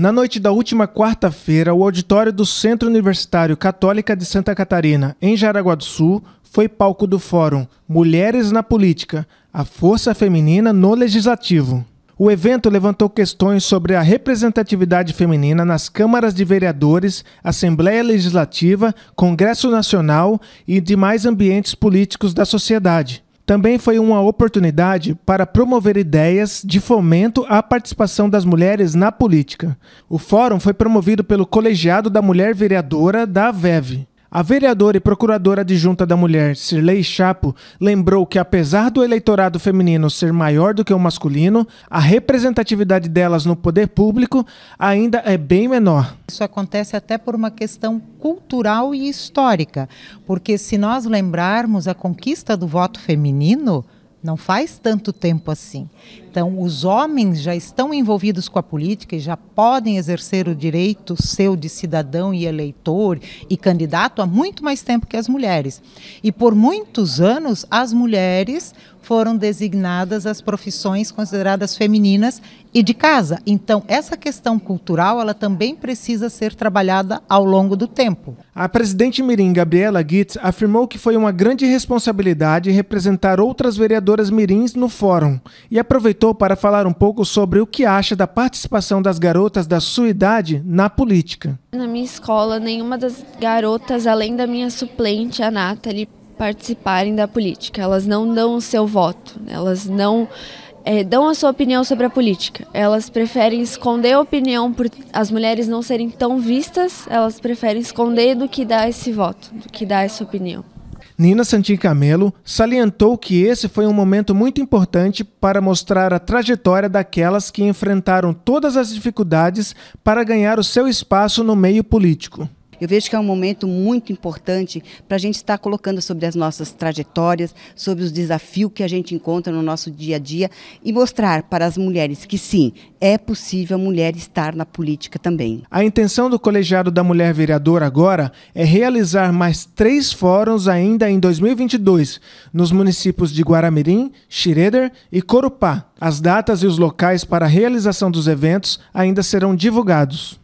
Na noite da última quarta-feira, o auditório do Centro Universitário Católica de Santa Catarina, em Jaraguá do Sul, foi palco do fórum Mulheres na Política A Força Feminina no Legislativo. O evento levantou questões sobre a representatividade feminina nas câmaras de vereadores, Assembleia Legislativa, Congresso Nacional e demais ambientes políticos da sociedade também foi uma oportunidade para promover ideias de fomento à participação das mulheres na política. O fórum foi promovido pelo Colegiado da Mulher Vereadora da VEV, a vereadora e procuradora adjunta da mulher, Sirlei Chapo, lembrou que, apesar do eleitorado feminino ser maior do que o masculino, a representatividade delas no poder público ainda é bem menor. Isso acontece até por uma questão cultural e histórica, porque se nós lembrarmos a conquista do voto feminino, não faz tanto tempo assim. Então, os homens já estão envolvidos com a política e já podem exercer o direito seu de cidadão e eleitor e candidato há muito mais tempo que as mulheres. E por muitos anos, as mulheres foram designadas as profissões consideradas femininas e de casa. Então, essa questão cultural, ela também precisa ser trabalhada ao longo do tempo. A presidente Mirim, Gabriela Gitz, afirmou que foi uma grande responsabilidade representar outras vereadoras mirins no fórum e aproveitou aproveitou para falar um pouco sobre o que acha da participação das garotas da sua idade na política. Na minha escola, nenhuma das garotas, além da minha suplente, a Nathalie, participarem da política. Elas não dão o seu voto, elas não é, dão a sua opinião sobre a política. Elas preferem esconder a opinião por as mulheres não serem tão vistas, elas preferem esconder do que dar esse voto, do que dar essa opinião. Nina Santin Camelo salientou que esse foi um momento muito importante para mostrar a trajetória daquelas que enfrentaram todas as dificuldades para ganhar o seu espaço no meio político. Eu vejo que é um momento muito importante para a gente estar tá colocando sobre as nossas trajetórias, sobre os desafios que a gente encontra no nosso dia a dia e mostrar para as mulheres que sim, é possível a mulher estar na política também. A intenção do Colegiado da Mulher Vereadora agora é realizar mais três fóruns ainda em 2022, nos municípios de Guaramirim, Xireder e Corupá. As datas e os locais para a realização dos eventos ainda serão divulgados.